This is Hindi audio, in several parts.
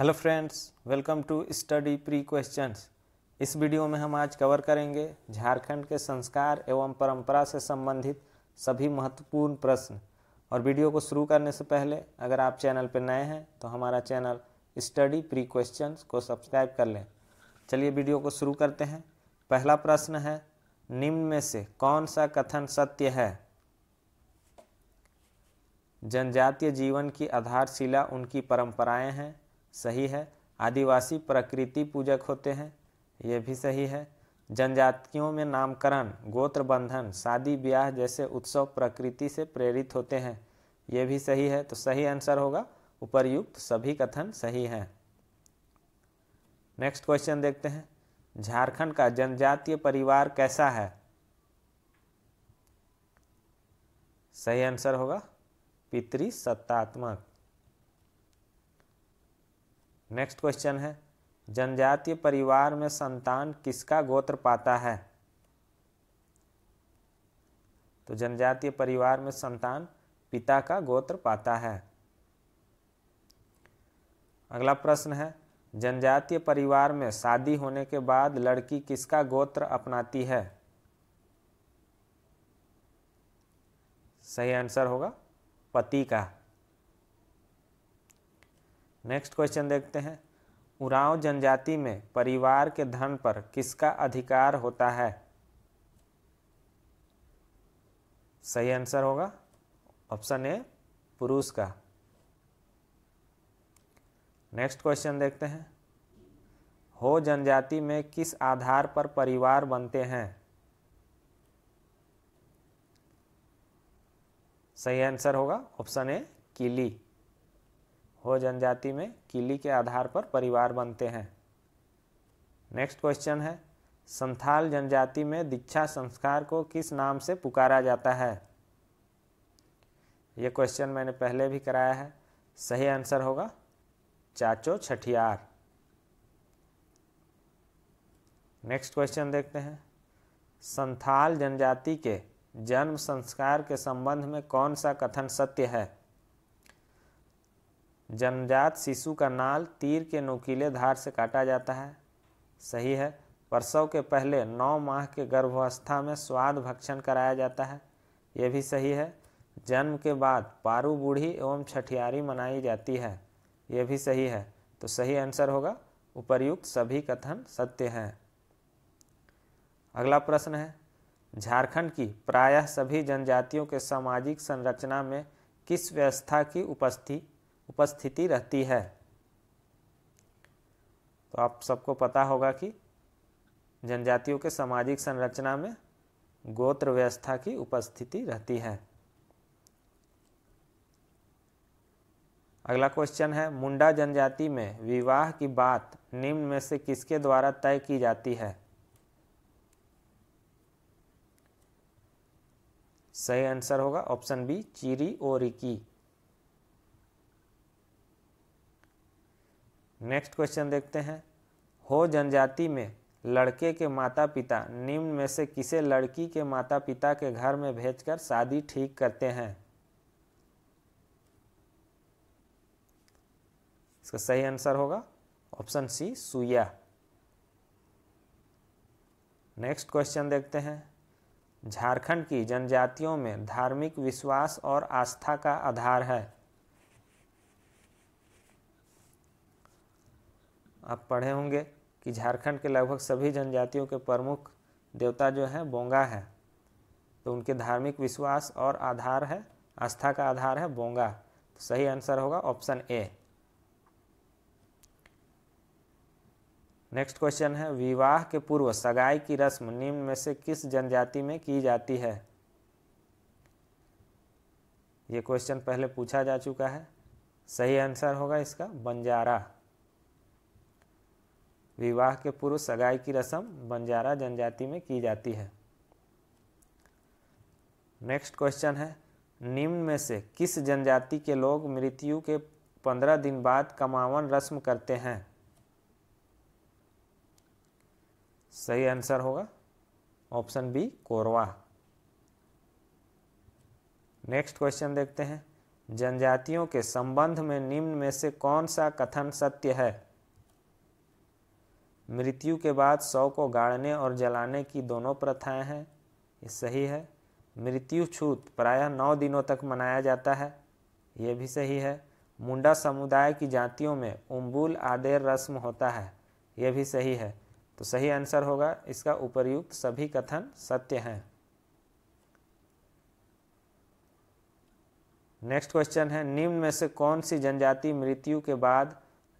hello friends welcome to study pre questions इस वीडियो में हम आज कवर करेंगे झारखंड के संस्कार एवं परंपरा से संबंधित सभी महत्वपूर्ण प्रश्न और वीडियो को शुरू करने से पहले अगर आप चैनल पर नए हैं तो हमारा चैनल स्टडी प्री क्वेश्चंस को सब्सक्राइब कर लें चलिए वीडियो को शुरू करते हैं पहला प्रश्न है निम्न में से कौन सा कथन सत्य है जनजातीय जीवन की आधारशिला उनकी परंपराएं हैं सही है आदिवासी प्रकृति पूजक होते हैं ये भी सही है जनजातियों में नामकरण गोत्र बंधन शादी ब्याह जैसे उत्सव प्रकृति से प्रेरित होते हैं ये भी सही है तो सही आंसर होगा उपरयुक्त सभी कथन सही हैं नेक्स्ट क्वेश्चन देखते हैं झारखंड का जनजातीय परिवार कैसा है सही आंसर होगा पितृसत्तात्मक नेक्स्ट क्वेश्चन है जनजातीय परिवार में संतान किसका गोत्र पाता है तो जनजातीय परिवार में संतान पिता का गोत्र पाता है अगला प्रश्न है जनजातीय परिवार में शादी होने के बाद लड़की किसका गोत्र अपनाती है सही आंसर होगा पति का नेक्स्ट क्वेश्चन देखते हैं उरांव जनजाति में परिवार के धन पर किसका अधिकार होता है सही आंसर होगा ऑप्शन ए पुरुष का नेक्स्ट क्वेश्चन देखते हैं हो जनजाति में किस आधार पर परिवार बनते हैं सही आंसर होगा ऑप्शन ए किली हो जनजाति में किली के आधार पर परिवार बनते हैं नेक्स्ट क्वेश्चन है संथाल जनजाति में दीक्षा संस्कार को किस नाम से पुकारा जाता है ये क्वेश्चन मैंने पहले भी कराया है सही आंसर होगा चाचो छठियार नेक्स्ट क्वेश्चन देखते हैं संथाल जनजाति के जन्म संस्कार के संबंध में कौन सा कथन सत्य है जन्मजात शिशु का नाल तीर के नुकीले धार से काटा जाता है सही है प्रसव के पहले नौ माह के गर्भावस्था में स्वाद भक्षण कराया जाता है यह भी सही है जन्म के बाद पारू बूढ़ी एवं छठियारी मनाई जाती है यह भी सही है तो सही आंसर होगा उपर्युक्त सभी कथन सत्य हैं अगला प्रश्न है झारखंड की प्रायः सभी जनजातियों के सामाजिक संरचना में किस व्यवस्था की उपस्थिति उपस्थिति रहती है तो आप सबको पता होगा कि जनजातियों के सामाजिक संरचना में गोत्र व्यवस्था की उपस्थिति रहती है अगला क्वेश्चन है मुंडा जनजाति में विवाह की बात निम्न में से किसके द्वारा तय की जाती है सही आंसर होगा ऑप्शन बी चीरी ओरिकी नेक्स्ट क्वेश्चन देखते हैं हो जनजाति में लड़के के माता पिता निम्न में से किसे लड़की के माता पिता के घर में भेजकर शादी ठीक करते हैं इसका सही आंसर होगा ऑप्शन सी सुया नेक्स्ट क्वेश्चन देखते हैं झारखंड की जनजातियों में धार्मिक विश्वास और आस्था का आधार है आप पढ़े होंगे कि झारखंड के लगभग सभी जनजातियों के प्रमुख देवता जो हैं बोंगा है तो उनके धार्मिक विश्वास और आधार है आस्था का आधार है बोंगा तो सही आंसर होगा ऑप्शन ए नेक्स्ट क्वेश्चन है विवाह के पूर्व सगाई की रस्म निम्न में से किस जनजाति में की जाती है ये क्वेश्चन पहले पूछा जा चुका है सही आंसर होगा इसका बंजारा विवाह के पूर्व सगाई की रस्म बंजारा जनजाति में की जाती है नेक्स्ट क्वेश्चन है निम्न में से किस जनजाति के लोग मृत्यु के पंद्रह दिन बाद कमावन रस्म करते हैं सही आंसर होगा option B Korwa next question देखते हैं जनजातियों के संबंध में निम्न में से कौन सा कथन सत्य है मृत्यु के बाद शव को गाड़ने और जलाने की दोनों प्रथाएं हैं ये सही है मृत्यु छूत प्रायः नौ दिनों तक मनाया जाता है ये भी सही है मुंडा समुदाय की जातियों में उम्बुल आदेर रस्म होता है ये भी सही है तो सही आंसर होगा इसका उपर्युक्त सभी कथन सत्य हैं नेक्स्ट क्वेश्चन है निम्न में से कौन सी जनजाति मृत्यु के बाद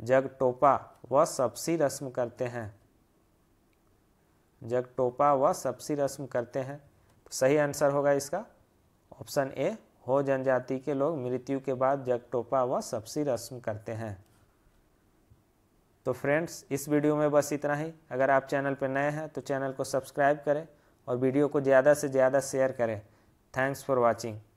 जग टोपा व सबसी रस्म करते हैं जग टोपा व सबसी रस्म करते हैं तो सही आंसर होगा इसका ऑप्शन ए हो जनजाति के लोग मृत्यु के बाद जग टोपा व सबसी रस्म करते हैं तो फ्रेंड्स इस वीडियो में बस इतना ही अगर आप चैनल पर नए हैं तो चैनल को सब्सक्राइब करें और वीडियो को ज़्यादा से ज़्यादा शेयर करें थैंक्स फॉर वॉचिंग